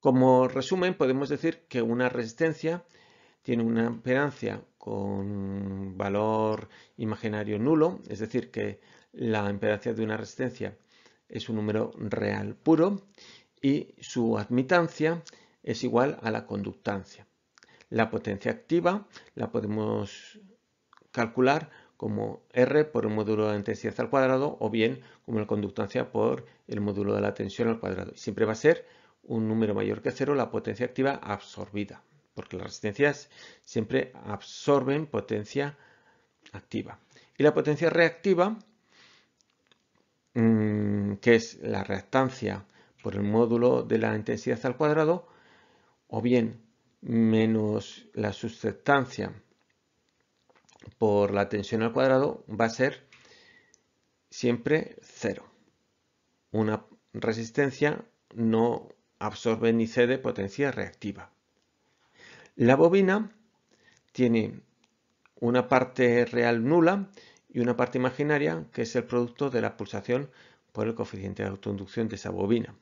Como resumen, podemos decir que una resistencia tiene una impedancia con valor imaginario nulo, es decir, que la impedancia de una resistencia es un número real puro y su admitancia es igual a la conductancia. La potencia activa la podemos calcular como R por el módulo de la intensidad al cuadrado o bien como la conductancia por el módulo de la tensión al cuadrado. Siempre va a ser un número mayor que cero la potencia activa absorbida, porque las resistencias siempre absorben potencia activa. Y la potencia reactiva, mm, que es la reactancia por el módulo de la intensidad al cuadrado, o bien menos la sustancia por la tensión al cuadrado, va a ser siempre cero. Una resistencia no absorben y cede potencia reactiva. La bobina tiene una parte real nula y una parte imaginaria que es el producto de la pulsación por el coeficiente de autoinducción de esa bobina.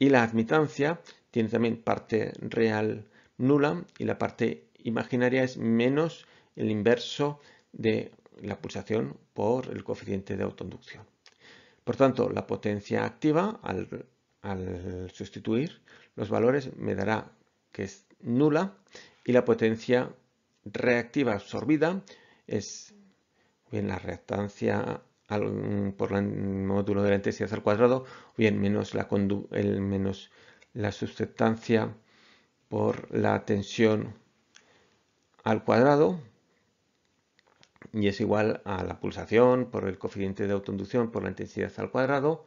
Y la admitancia tiene también parte real nula y la parte imaginaria es menos el inverso de la pulsación por el coeficiente de autoinducción. Por tanto, la potencia activa al al sustituir los valores me dará que es nula y la potencia reactiva absorbida es bien la reactancia por el módulo de la intensidad al cuadrado, bien menos la, el, menos la susceptancia por la tensión al cuadrado y es igual a la pulsación por el coeficiente de autoinducción por la intensidad al cuadrado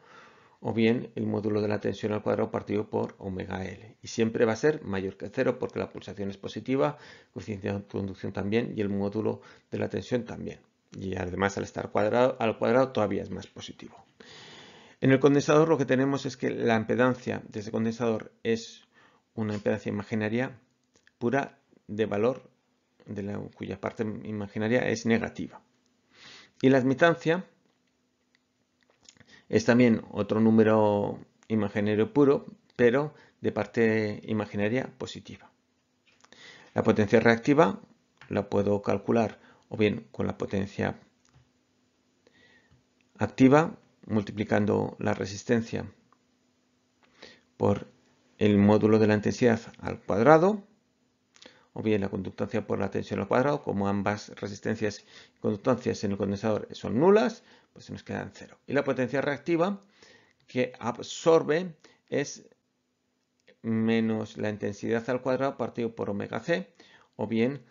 o bien el módulo de la tensión al cuadrado partido por omega L. Y siempre va a ser mayor que cero porque la pulsación es positiva, coeficiente de conducción también y el módulo de la tensión también. Y además al estar cuadrado, al cuadrado todavía es más positivo. En el condensador lo que tenemos es que la impedancia de ese condensador es una impedancia imaginaria pura de valor de la, cuya parte imaginaria es negativa. Y la admitancia es también otro número imaginario puro, pero de parte imaginaria positiva. La potencia reactiva la puedo calcular o bien con la potencia activa multiplicando la resistencia por el módulo de la intensidad al cuadrado o bien la conductancia por la tensión al cuadrado, como ambas resistencias y conductancias en el condensador son nulas, pues se nos quedan cero. Y la potencia reactiva que absorbe es menos la intensidad al cuadrado partido por omega c, o bien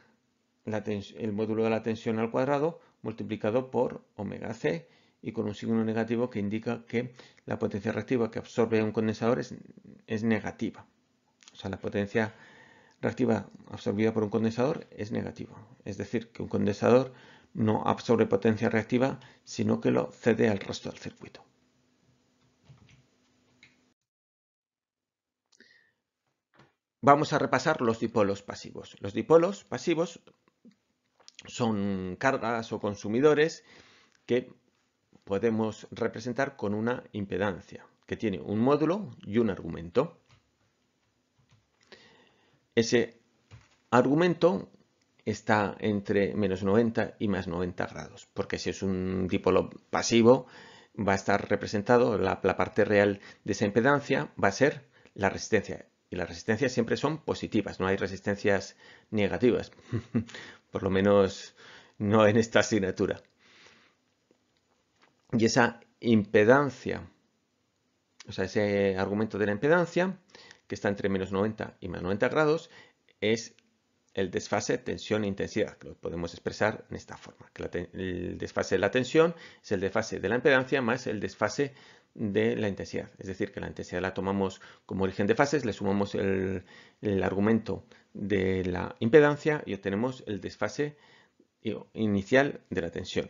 el módulo de la tensión al cuadrado multiplicado por omega c, y con un signo negativo que indica que la potencia reactiva que absorbe un condensador es, es negativa. O sea, la potencia reactiva absorbida por un condensador es negativa. Es decir, que un condensador no absorbe potencia reactiva, sino que lo cede al resto del circuito. Vamos a repasar los dipolos pasivos. Los dipolos pasivos son cargas o consumidores que podemos representar con una impedancia, que tiene un módulo y un argumento. Ese argumento está entre menos 90 y más 90 grados, porque si es un dipolo pasivo va a estar representado, la, parte real de esa impedancia va a ser la resistencia. Y las resistencias siempre son positivas, no hay resistencias negativas, por lo menos no en esta asignatura. Y esa impedancia, o sea, ese argumento de la impedancia, que está entre menos 90 y más 90 grados, es el desfase tensión-intensidad, e que lo podemos expresar en esta forma, que el desfase de la tensión es el desfase de la impedancia más el desfase de la intensidad. Es decir, que la intensidad la tomamos como origen de fases, le sumamos el, el argumento de la impedancia y obtenemos el desfase inicial de la tensión.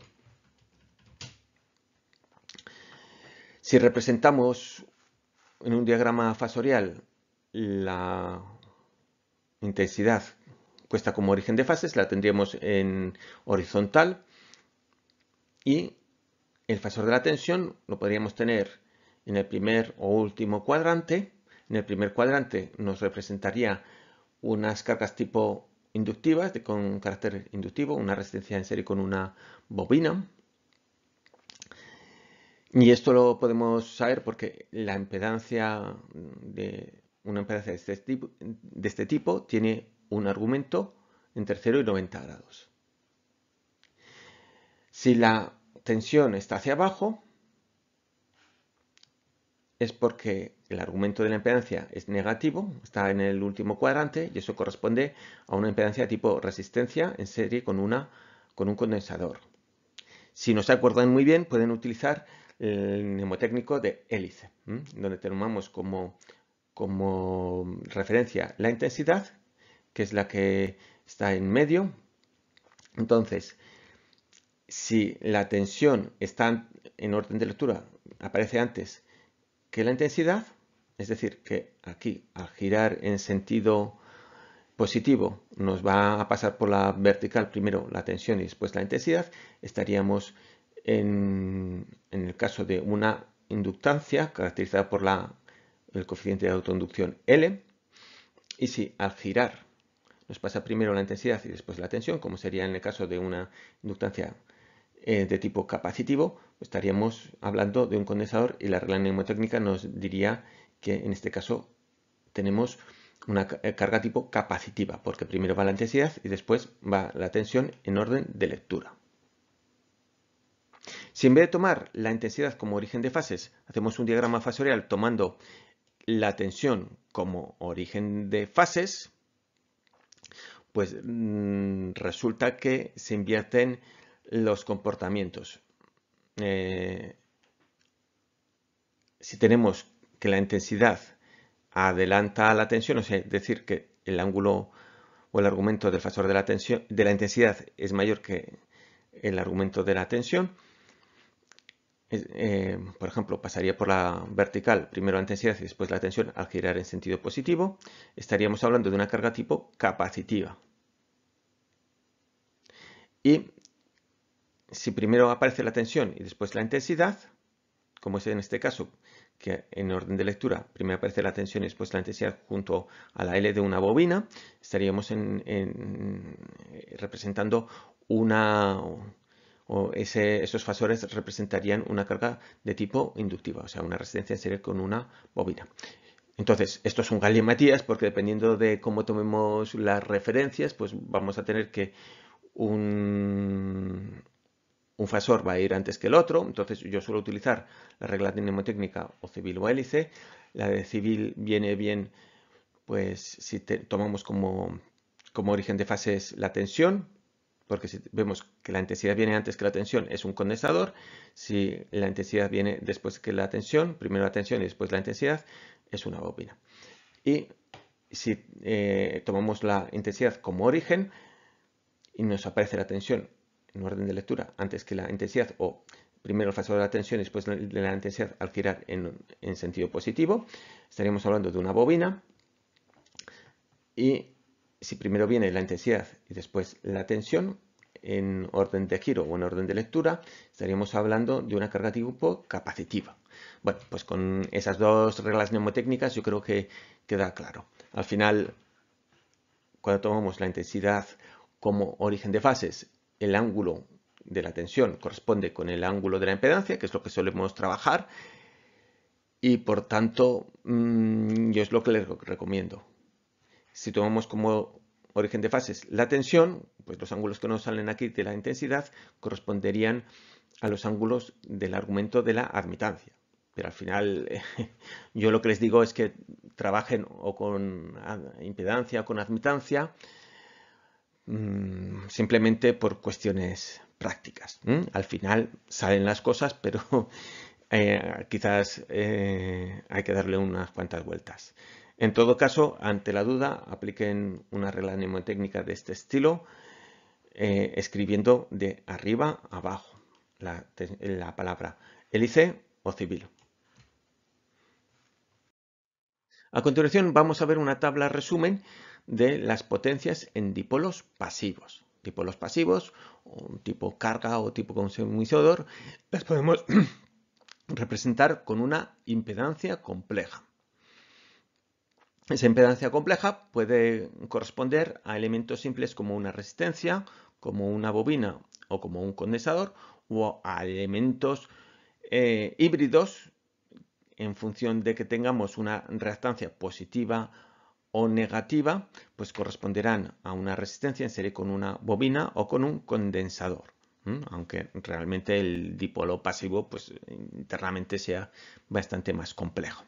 Si representamos en un diagrama fasorial la intensidad cuesta como origen de fases la tendríamos en horizontal y el fasor de la tensión lo podríamos tener en el primer o último cuadrante. En el primer cuadrante nos representaría unas cargas tipo inductivas, de, con carácter inductivo, una resistencia en serie con una bobina. Y esto lo podemos saber porque la impedancia de una impedancia este de este, tipo, tiene un argumento entre 0 y 90 grados. Si la tensión está hacia abajo, es porque el argumento de la impedancia es negativo, está en el último cuadrante y eso corresponde a una impedancia tipo resistencia en serie con, una, con un condensador. Si no se acuerdan muy bien, pueden utilizar el mnemotécnico de hélice, donde tenemos como como referencia la intensidad, que es la que está en medio. Entonces, si la tensión está en orden de lectura, aparece antes que la intensidad, es decir, que aquí al girar en sentido positivo nos va a pasar por la vertical primero la tensión y después la intensidad, estaríamos en, en el caso de una inductancia caracterizada por la el coeficiente de autoinducción L, y si al girar nos pasa primero la intensidad y después la tensión, como sería en el caso de una inductancia eh, de tipo capacitivo, estaríamos hablando de un condensador y la regla neumotécnica nos diría que en este caso tenemos una eh, carga tipo capacitiva, porque primero va la intensidad y después va la tensión en orden de lectura. Si en vez de tomar la intensidad como origen de fases, hacemos un diagrama fasorial tomando la tensión como origen de fases, pues mm, resulta que se invierten los comportamientos. Eh, si tenemos que la intensidad adelanta a la tensión, o es decir, que el ángulo o el argumento del factor de la, tensión, de la intensidad es mayor que el argumento de la tensión, eh, por ejemplo, pasaría por la vertical, primero la intensidad y después la tensión al girar en sentido positivo, estaríamos hablando de una carga tipo capacitiva. Y si primero aparece la tensión y después la intensidad, como es en este caso, que en orden de lectura primero aparece la tensión y después la intensidad junto a la L de una bobina, estaríamos en, representando una, o esos fasores representarían una carga de tipo inductiva, o sea, una resistencia en serie con una bobina. Entonces, esto es un porque dependiendo de cómo tomemos las referencias, pues vamos a tener que un, un fasor va a ir antes que el otro. Entonces, yo suelo utilizar la regla de mnemotécnica o civil o hélice. La de civil viene bien, pues si tomamos como origen de fases la tensión, porque si vemos que la intensidad viene antes que la tensión, es un condensador. Si la intensidad viene después que la tensión, primero la tensión y después la intensidad, es una bobina. Y si eh, tomamos la intensidad como origen y nos aparece la tensión en orden de lectura antes que la intensidad o primero el factor de la tensión y después de la intensidad al girar en, en sentido positivo, estaríamos hablando de una bobina y si primero viene la intensidad y después la tensión, en orden de giro o en orden de lectura, estaríamos hablando de una carga tipo capacitiva. Bueno, pues con esas dos reglas mnemotécnicas yo creo que queda claro. Al final, cuando tomamos la intensidad como origen de fases, el ángulo de la tensión corresponde con el ángulo de la impedancia, que es lo que solemos trabajar, y por tanto, mm, yo es lo que les recomiendo si tomamos como origen de fases la tensión, pues los ángulos que nos salen aquí de la intensidad corresponderían a los ángulos del argumento de la admitancia. Pero al final yo lo que les digo es que trabajen o con impedancia o con admitancia mm, simplemente por cuestiones prácticas. Al final salen las cosas, pero eh, quizás eh, hay que darle unas cuantas vueltas. En todo caso, ante la duda, apliquen una regla mnemotécnica de este estilo, eh, escribiendo de arriba abajo la, palabra hélice o civil. A continuación vamos a ver una tabla resumen de las potencias en dipolos pasivos. Dipolos pasivos, un tipo carga o tipo consumidor, las podemos representar con una impedancia compleja. Esa impedancia compleja puede corresponder a elementos simples como una resistencia, como una bobina o como un condensador, o a elementos eh, híbridos en función de que tengamos una reactancia positiva o negativa, pues corresponderán a una resistencia en serie con una bobina o con un condensador, aunque realmente el dipolo pasivo pues internamente sea bastante más complejo.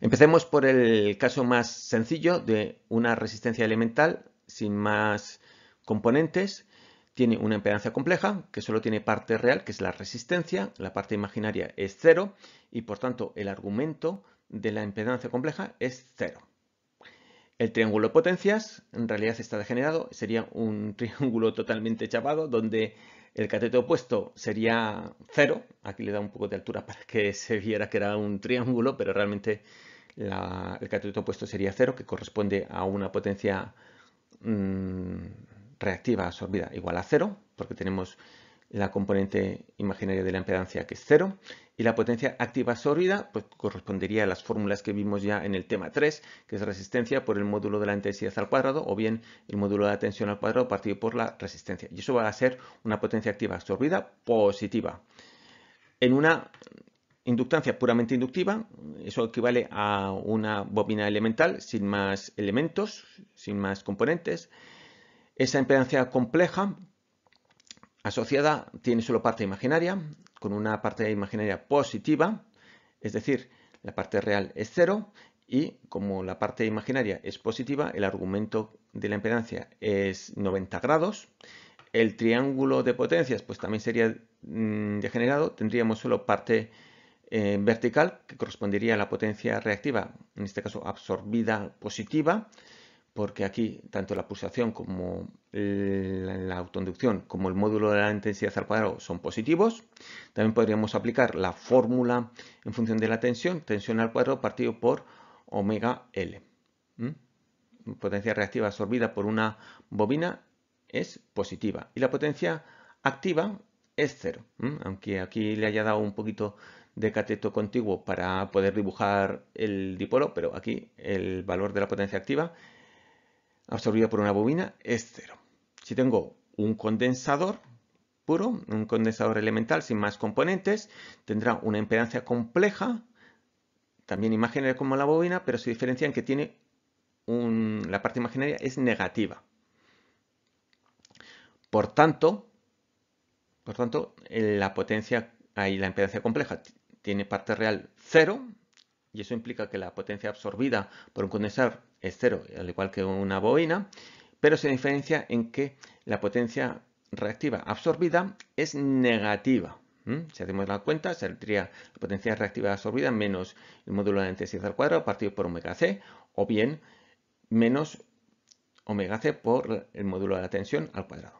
Empecemos por el caso más sencillo de una resistencia elemental sin más componentes. Tiene una impedancia compleja que solo tiene parte real, que es la resistencia, la parte imaginaria es cero y por tanto el argumento de la impedancia compleja es cero. El triángulo de potencias en realidad está degenerado, sería un triángulo totalmente chapado donde el cateto opuesto sería cero. aquí le da un poco de altura para que se viera que era un triángulo, pero realmente el cateto opuesto sería cero, que corresponde a una potencia mm, reactiva absorbida igual a cero, porque tenemos la componente imaginaria de la impedancia que es cero. Y la potencia activa absorbida pues, correspondería a las fórmulas que vimos ya en el tema 3, que es resistencia por el módulo de la intensidad al cuadrado o bien el módulo de la tensión al cuadrado partido por la resistencia. Y eso va a ser una potencia activa absorbida positiva. En una inductancia puramente inductiva, eso equivale a una bobina elemental sin más elementos, sin más componentes. Esa impedancia compleja asociada tiene solo parte imaginaria, con una parte imaginaria positiva, es decir, la parte real es cero y como la parte imaginaria es positiva, el argumento de la impedancia es 90 grados. El triángulo de potencias pues también sería mm, degenerado, tendríamos solo parte eh, vertical que correspondería a la potencia reactiva, en este caso absorbida positiva, porque aquí tanto la pulsación como la autoinducción como el módulo de la intensidad al cuadrado son positivos. También podríamos aplicar la fórmula en función de la tensión, tensión al cuadrado partido por omega L. ¿Mm? Potencia reactiva absorbida por una bobina es positiva y la potencia activa es cero, ¿Mm? aunque aquí le haya dado un poquito de cateto contiguo para poder dibujar el dipolo, pero aquí el valor de la potencia activa absorbida por una bobina es cero. Si tengo un condensador puro, un condensador elemental sin más componentes, tendrá una impedancia compleja, también imaginaria como la bobina, pero se diferencia en que tiene la parte imaginaria es negativa. Por tanto, por tanto, la potencia y la impedancia compleja tiene parte real cero y eso implica que la potencia absorbida por un condensador es cero, al igual que una bobina, pero se diferencia en que la potencia reactiva absorbida es negativa. Si hacemos la cuenta, sería la potencia reactiva absorbida menos el módulo de intensidad al cuadrado partido por omega c, o bien menos omega c por el módulo de la tensión al cuadrado.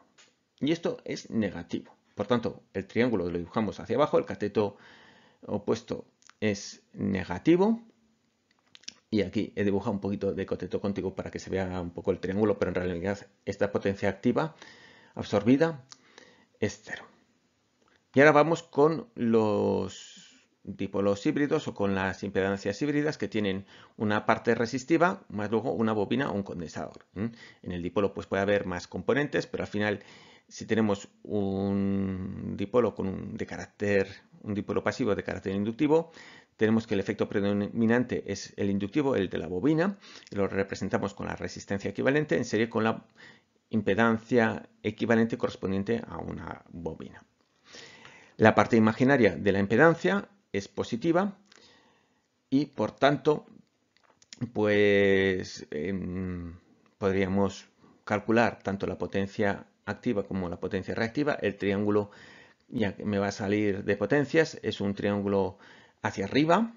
Y esto es negativo. Por tanto, el triángulo lo dibujamos hacia abajo, el cateto opuesto es negativo y aquí he dibujado un poquito de coteto contigo para que se vea un poco el triángulo, pero en realidad esta potencia activa absorbida es cero. Y ahora vamos con los dipolos híbridos o con las impedancias híbridas que tienen una parte resistiva más luego una bobina o un condensador. En el dipolo pues puede haber más componentes, pero al final si tenemos un dipolo con un, de carácter un dipolo pasivo de carácter inductivo, tenemos que el efecto predominante es el inductivo, el de la bobina, lo representamos con la resistencia equivalente en serie con la impedancia equivalente correspondiente a una bobina. La parte imaginaria de la impedancia es positiva y por tanto pues em, podríamos calcular tanto la potencia activa como la potencia reactiva. El triángulo ya que me va a salir de potencias es un triángulo hacia arriba.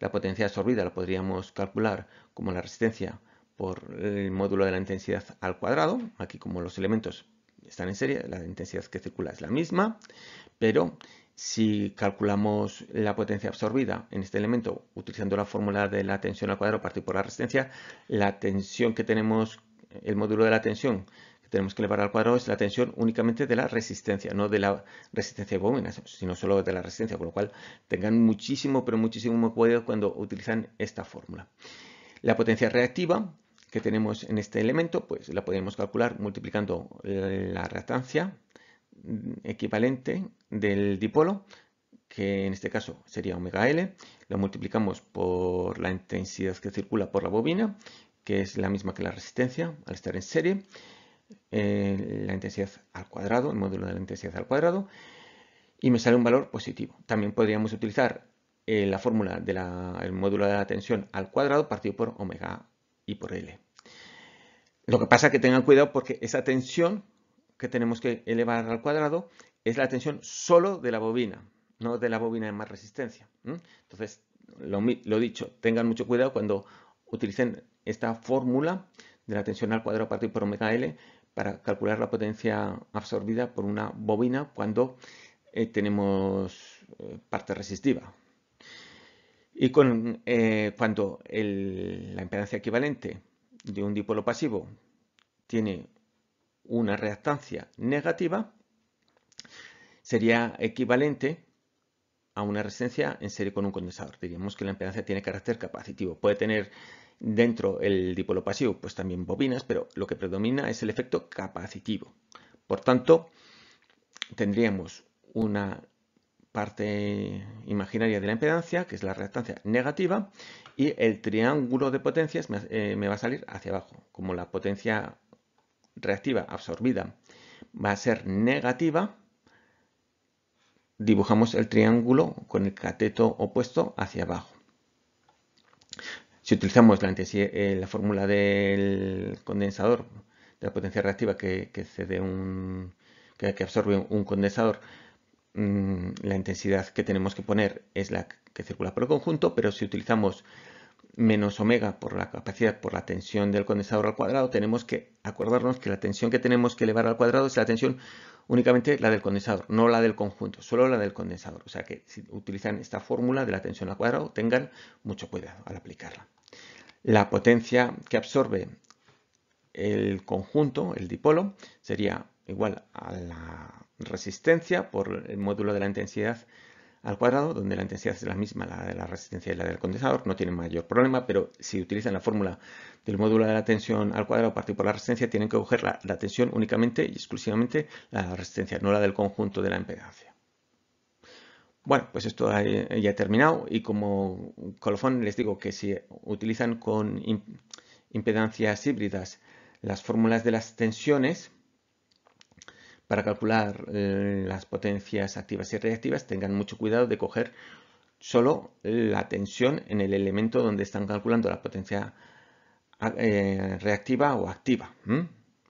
La potencia absorbida la podríamos calcular como la resistencia por el módulo de la intensidad al cuadrado. Aquí como los elementos están en serie, la intensidad que circula es la misma, pero si calculamos la potencia absorbida en este elemento utilizando la fórmula de la tensión al cuadrado partido por la resistencia, la tensión que tenemos, el módulo de la tensión que tenemos que elevar al cuadrado es la tensión únicamente de la resistencia, no de la resistencia de bobina, sino solo de la resistencia, con lo cual tengan muchísimo, pero muchísimo cuidado cuando utilizan esta fórmula. La potencia reactiva que tenemos en este elemento, pues la podemos calcular multiplicando la reactancia equivalente del dipolo, que en este caso sería omega L, lo multiplicamos por la intensidad que circula por la bobina, que es la misma que la resistencia al estar en serie, eh, la intensidad al cuadrado, el módulo de la intensidad al cuadrado, y me sale un valor positivo. También podríamos utilizar eh, la fórmula del módulo de la tensión al cuadrado partido por omega y por L. Lo que pasa es que tengan cuidado porque esa tensión que tenemos que elevar al cuadrado es la tensión solo de la bobina, no de la bobina de más resistencia. Entonces, lo dicho, tengan mucho cuidado cuando utilicen esta fórmula de la tensión al cuadrado partido por omega L para calcular la potencia absorbida por una bobina cuando eh, tenemos eh, parte resistiva. Y con, eh, cuando la impedancia equivalente de un dipolo pasivo tiene una reactancia negativa, sería equivalente a una resistencia en serie con un condensador. Diríamos que la impedancia tiene carácter capacitivo. Puede tener Dentro del dipolo pasivo, pues también bobinas, pero lo que predomina es el efecto capacitivo. Por tanto, tendríamos una parte imaginaria de la impedancia, que es la reactancia negativa, y el triángulo de potencias me, eh, me va a salir hacia abajo. Como la potencia reactiva absorbida va a ser negativa, dibujamos el triángulo con el cateto opuesto hacia abajo. Si utilizamos la, eh, la fórmula del condensador, de la potencia reactiva que, que, un, que, absorbe un, condensador, mm, la intensidad que tenemos que poner es la que circula por el conjunto, pero si utilizamos menos omega por la capacidad, por la tensión del condensador al cuadrado, tenemos que acordarnos que la tensión que tenemos que elevar al cuadrado es la tensión únicamente la del condensador, no la del conjunto, solo la del condensador. O sea que si utilizan esta fórmula de la tensión al cuadrado, tengan mucho cuidado al aplicarla. La potencia que absorbe el conjunto, el dipolo, sería igual a la resistencia por el módulo de la intensidad al cuadrado, donde la intensidad es la misma, la de la resistencia y la del condensador, no tiene mayor problema, pero si utilizan la fórmula del módulo de la tensión al cuadrado partido por la resistencia, tienen que coger la, la tensión únicamente y exclusivamente la resistencia, no la del conjunto de la impedancia. Bueno, pues esto eh, ya he terminado y como colofón les digo que si utilizan con impedancias híbridas las fórmulas de las tensiones para calcular eh, las potencias activas y reactivas, tengan mucho cuidado de coger solo la tensión en el elemento donde están calculando la potencia eh, reactiva o activa.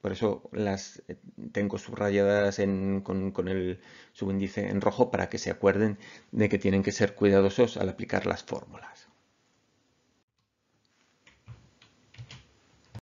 Por eso las eh, tengo subrayadas con, con, el subíndice en rojo para que se acuerden de que tienen que ser cuidadosos al aplicar las fórmulas.